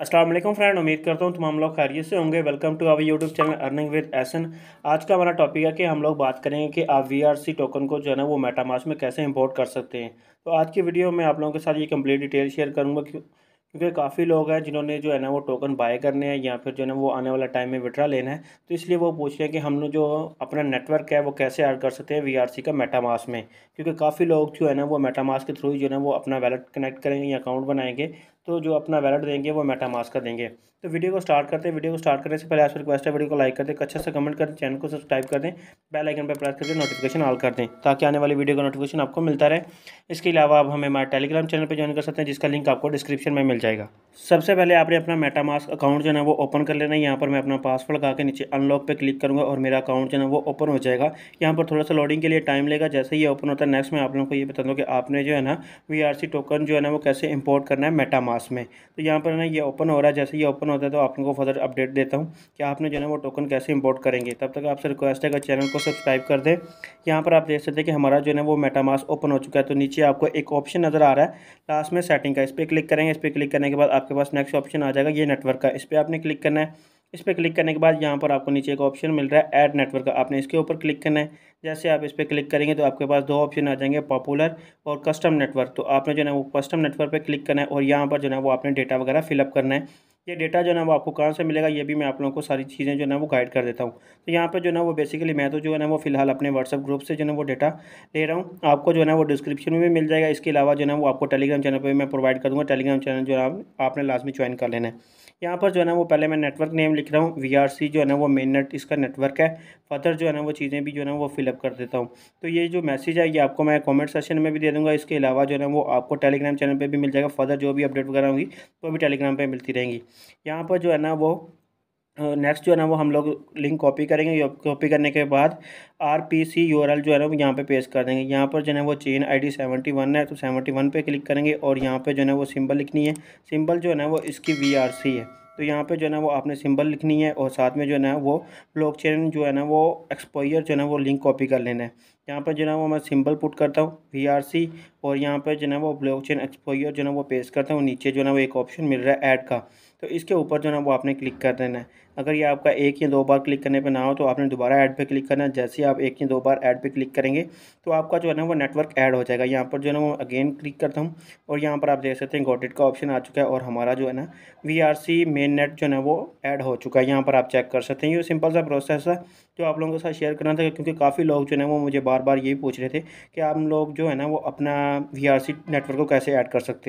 Aslam friend उम्मीद करता हूँ तमाम लोग खैरियत से होंगे welcome to our YouTube channel earning with एसन आज का हमारा टॉपिक है कि हम लोग बात करेंगे कि आप वीआरसी टोकन को जो है ना वो मेटामास में कैसे इंपोर्ट कर सकते हैं तो आज की वीडियो में आप लोगों के साथ ये कंप्लीट डिटेल शेयर करूँगा क्योंकि काफ़ी लोग हैं जिन्होंने जो है ना वो टोकन बाय करने हैं या फिर जो है ना वो आने वाला टाइम में विड्रा लेना है तो इसलिए वो पूछ रहे हैं कि हम लोग जो अपना नेटवर्क है वो कैसे ऐड कर सकते हैं वीआरसी का मेटामास में क्योंकि काफ़ी लोग जो है ना वो मेटामास के थ्रू जो है ना वो अपना वैलेट कनेक्ट करेंगे या अकाउंट बनाएंगे तो जो अपना वैलेट देंगे वो मेटामास का देंगे तो वीडियो को स्टार्ट करते हैं वीडियो को स्टार्ट करने से पहले आपसे रिक्वेस्ट है वीडियो को लाइक कर दें अच्छा से कमेंट कर दें चैनल को सब्सक्राइब कर दें बेल आइकन पर प्रेस कर दें नोटिफिकेशन ऑल कर दें ताकि आने वाली वीडियो का नोटिफिकेशन आपको मिलता रहे इसके अलावा आप हमें हमारे टेलीग्राम चैनल पर ज्वाइन कर सकते हैं जिसका लिंक आपको डिस्क्रिप्शन में मिल जाएगा सबसे पहले आपने अपना मेटामास्क अकाउंट जो है ना वो ओपन कर लेना है यहाँ पर मैं अपना पासवर्ड लगा के नीचे अनलॉक पे क्लिक करूँगा और मेरा अकाउंट जो है ना वो ओपन हो जाएगा यहाँ पर थोड़ा सा लोडिंग के लिए टाइम लेगा जैसे ही ओपन होता है नेक्स्ट मैं आप लोगों को ये बता दूँ कि आपने जो है ना वी टोकन जो है ना वो कैसे इम्पोर्ट करना है मेटामास में तो यहाँ पर ना ये ओपन हो रहा है जैसे ये ओपन होता है तो आप लोगों को फर्दर अपडेट देता हूँ कि आपने जो है ना वो टोकन कैसे इम्पोर्ट करेंगे तब तक आपसे रिक्वेस्ट है कि चैनल को सब्सक्राइब कर दें यहाँ पर आप देख सकते हैं कि हमारा जो है ना वो मेटामास्क ओपन हो चुका है तो नीचे आपको एक ऑप्शन नज़र आ रहा है लास्ट में सेटिंग का इस पर क्लिक करेंगे इस पर क्लिक करने के बाद आप आपके पास नेक्स्ट ऑप्शन आ जाएगा ये नेटवर्क का इस पर आपने क्लिक करना है इस पर क्लिक करने के बाद यहाँ पर आपको नीचे एक ऑप्शन मिल रहा है ऐड नेटवर्क का आपने इसके ऊपर क्लिक करना है जैसे आप इस पर क्लिक करेंगे तो आपके पास दो ऑप्शन आ जाएंगे पॉपुलर और कस्टम नेटवर्क तो आपने जो है वो कस्टम नेटवर्क पर क्लिक करना है और यहाँ पर जो है वो आपने डेटा वगैरह फिलअप करना है ये डेटा जो है ना वो आपको कहाँ से मिलेगा ये भी मैं आप लोगों को सारी चीज़ें जो है ना वो गाइड कर देता हूँ तो यहाँ पे जो है ना वो बेसिकली मैं तो जो है ना वो फिलहाल अपने व्हाट्सअप ग्रुप से जो है ना वो डेटा ले रहा हूँ आपको जो है ना वो डिस्क्रिप्शन में भी मिल जाएगा इसके अलावा जो है ना वो आपको टेलीग्राम चैनल पर मैं प्रोवाइड कर दूँगा टेलीग्राम चैनल जो है आपने लास्ट में ज्वाइन कर लेना है यहाँ पर जो है ना वो पहले मैं नेटवर्क नेम लिख रहा हूँ वी जो है ना वो मेन नेट इसका नेटवर्क है फर्दर जो है ना वो चीज़ें भी जो है ना वो फिलअप कर देता हूँ तो ये जो मैसेज है ये आपको मैं कमेंट सेशन में भी दे दूँगा इसके अलावा जो है ना वो आपको टेलीग्राम चैनल पर भी मिल जाएगा फर्दर जो भी अपडेट वगैरह होंगी वो भी टेलीग्राम पर मिलती रहेंगी यहाँ पर जो है ना वो नेक्स्ट जो है ना वो हम लोग लिंक कॉपी करेंगे कॉपी करने के बाद R P C U R L जो है ना वो यहाँ पे पेस्ट कर देंगे यहाँ पर जो है वो chain I D seventy one है तो सेवेंटी वन पर क्लिक करेंगे और यहाँ पे जो है ना वो सिंबल लिखनी है सिंबल जो है ना वो इसकी वी आर सी है तो यहाँ पे जो है ना वो आपने सिंबल लिखनी है और साथ में जो है ना वो ब्लॉक चेन जो है ना वो एक्सपोयर जो है ना वो लिंक कॉपी कर लेना है यहाँ पर जो है वो मैं सिंबल पुट करता हूँ वी आर सी और यहाँ पर जो है वो ब्लॉक चेन एक्सपोयर जो है वो पेस्ट करता हूँ नीचे जो है वो एक ऑप्शन मिल रहा है ऐड का तो इसके ऊपर जो है वो आपने क्लिक कर देना है अगर ये आपका एक या दो बार क्लिक करने पे ना हो तो आपने दोबारा ऐड पे क्लिक करना है जैसे आप एक या दो बार ऐड पे क्लिक करेंगे तो आपका जो है ना वो नेटवर्क ऐड हो जाएगा यहाँ पर जो है ना वो अगेन क्लिक करता हूँ और यहाँ पर आप देख सकते हैं गॉटेड का ऑप्शन आ चुका है और हमारा जो है ना V R C main net जो है ना वो ऐड हो चुका है यहाँ पर आप चेक कर सकते हैं ये सिंपल सा प्रोसेस है जो आप लोगों के साथ शेयर करना था क्योंकि काफ़ी लोग जो है वो मुझे बात बार बार ये पूछ रहे थे कि हम लोग जो है ना वो अपना वी नेटवर्क को कैसे ऐड कर सकते